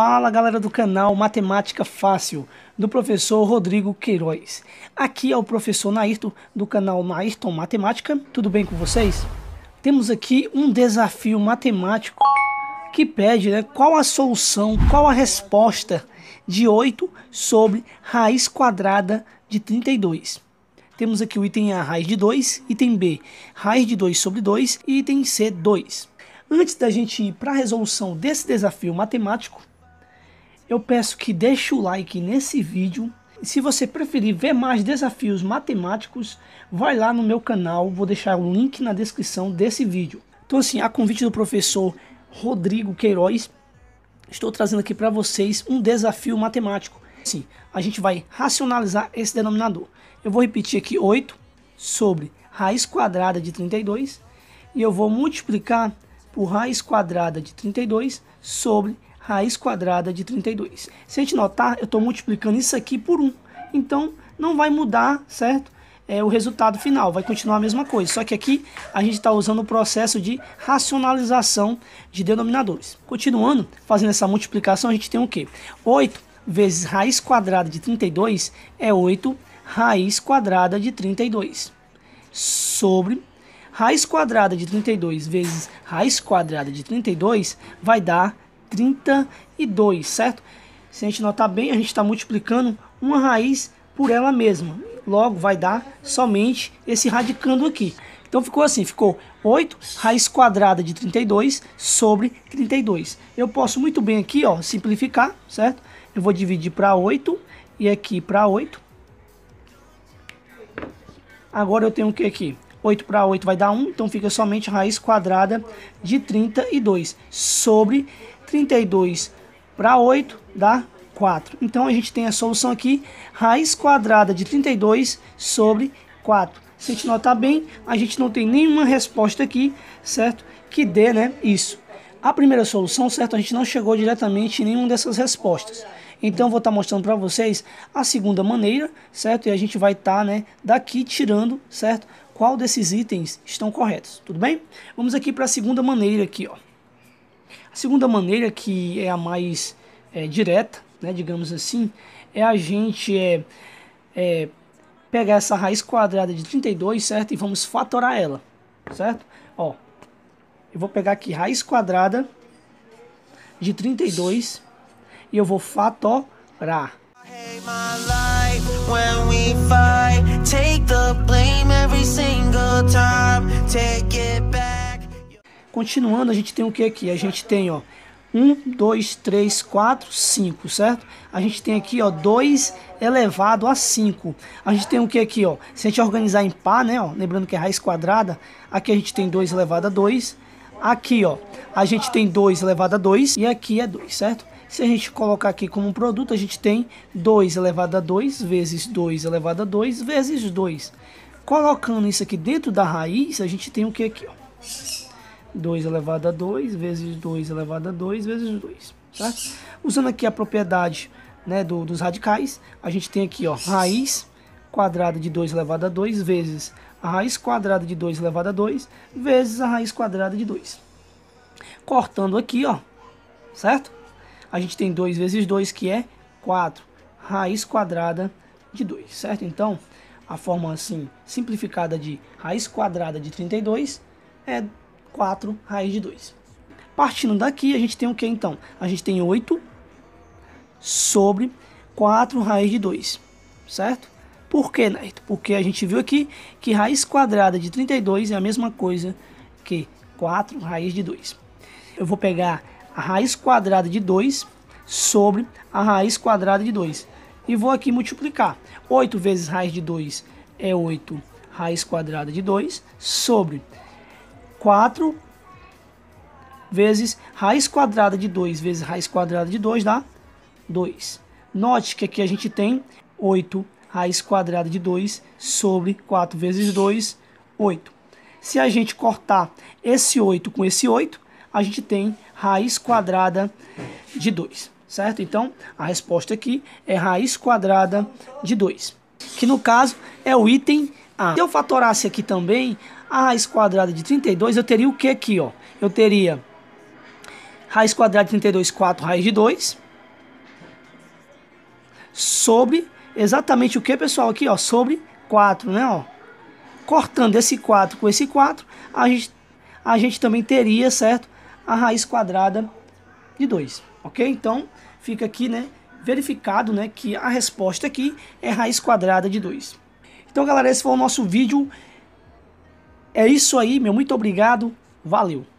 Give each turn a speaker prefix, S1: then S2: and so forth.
S1: Fala galera do canal Matemática Fácil, do professor Rodrigo Queiroz. Aqui é o professor Nairton, do canal Nairton Matemática. Tudo bem com vocês? Temos aqui um desafio matemático que pede né, qual a solução, qual a resposta de 8 sobre raiz quadrada de 32. Temos aqui o item A, raiz de 2, item B, raiz de 2 sobre 2 e item C, 2. Antes da gente ir para a resolução desse desafio matemático, eu peço que deixe o like nesse vídeo. Se você preferir ver mais desafios matemáticos, vai lá no meu canal, vou deixar o link na descrição desse vídeo. Então assim, a convite do professor Rodrigo Queiroz, estou trazendo aqui para vocês um desafio matemático. Assim, a gente vai racionalizar esse denominador. Eu vou repetir aqui 8 sobre raiz quadrada de 32 e eu vou multiplicar por raiz quadrada de 32 sobre raiz quadrada de 32. Se a gente notar, eu estou multiplicando isso aqui por 1. Então, não vai mudar, certo? É, o resultado final, vai continuar a mesma coisa. Só que aqui a gente está usando o processo de racionalização de denominadores. Continuando, fazendo essa multiplicação, a gente tem o quê? 8 vezes raiz quadrada de 32 é 8 raiz quadrada de 32. Sobre raiz quadrada de 32 vezes raiz quadrada de 32 vai dar 32, certo? Se a gente notar bem, a gente está multiplicando uma raiz por ela mesma. Logo, vai dar somente esse radicando aqui. Então ficou assim, ficou 8 raiz quadrada de 32 sobre 32. Eu posso muito bem aqui, ó, simplificar, certo? Eu vou dividir para 8 e aqui para 8. Agora eu tenho o que aqui? 8 para 8 vai dar 1, então fica somente raiz quadrada de 32 sobre 32. 32 para 8 dá 4. Então a gente tem a solução aqui, raiz quadrada de 32 sobre 4. Se a gente notar bem, a gente não tem nenhuma resposta aqui, certo? Que dê né, isso. A primeira solução, certo? A gente não chegou diretamente em nenhuma dessas respostas. Então vou estar tá mostrando para vocês a segunda maneira, certo? E a gente vai estar tá, né, daqui tirando, certo? Qual desses itens estão corretos, tudo bem? Vamos aqui para a segunda maneira aqui, ó. Segunda maneira, que é a mais é, direta, né, digamos assim, é a gente é, é, pegar essa raiz quadrada de 32, certo? E vamos fatorar ela, certo? Ó, eu vou pegar aqui raiz quadrada de 32 e eu vou fatorar. Take Continuando, a gente tem o que aqui? A gente tem, ó, 1, 2, 3, 4, 5, certo? A gente tem aqui, ó, 2 elevado a 5. A gente tem o que aqui, ó? Se a gente organizar em par, né, ó, lembrando que é raiz quadrada, aqui a gente tem 2 elevado a 2. Aqui, ó, a gente tem 2 elevado a 2 e aqui é 2, certo? Se a gente colocar aqui como um produto, a gente tem 2 elevado a 2 vezes 2 elevado a 2 vezes 2. Colocando isso aqui dentro da raiz, a gente tem o que aqui, ó? 2 elevado a 2 vezes 2 elevado a 2 vezes 2. Tá? Usando aqui a propriedade né, do, dos radicais, a gente tem aqui ó, raiz quadrada de 2 elevado a 2 vezes a raiz quadrada de 2 elevado a 2 vezes a raiz quadrada de 2. Cortando aqui, ó, certo? A gente tem 2 vezes 2, que é 4. Raiz quadrada de 2, certo? Então, a forma assim simplificada de raiz quadrada de 32 é 4 raiz de 2. Partindo daqui, a gente tem o que então? A gente tem 8 sobre 4 raiz de 2, certo? Por que, Neto? Porque a gente viu aqui que raiz quadrada de 32 é a mesma coisa que 4 raiz de 2. Eu vou pegar a raiz quadrada de 2 sobre a raiz quadrada de 2. E vou aqui multiplicar. 8 vezes raiz de 2 é 8 raiz quadrada de 2 sobre 4 vezes raiz quadrada de 2 vezes raiz quadrada de 2 dá 2. Note que aqui a gente tem 8 raiz quadrada de 2 sobre 4 vezes 2, 8. Se a gente cortar esse 8 com esse 8, a gente tem raiz quadrada de 2, certo? Então, a resposta aqui é raiz quadrada de 2, que no caso é o item A. Se eu fatorasse aqui também, a raiz quadrada de 32, eu teria o que aqui, ó? Eu teria raiz quadrada de 32, 4 raiz de 2, sobre exatamente o que, pessoal, aqui, ó, sobre 4, né, ó? Cortando esse 4 com esse 4, a gente, a gente também teria, certo, a raiz quadrada de 2, ok? Então, fica aqui, né, verificado, né, que a resposta aqui é raiz quadrada de 2. Então, galera, esse foi o nosso vídeo é isso aí, meu. Muito obrigado. Valeu.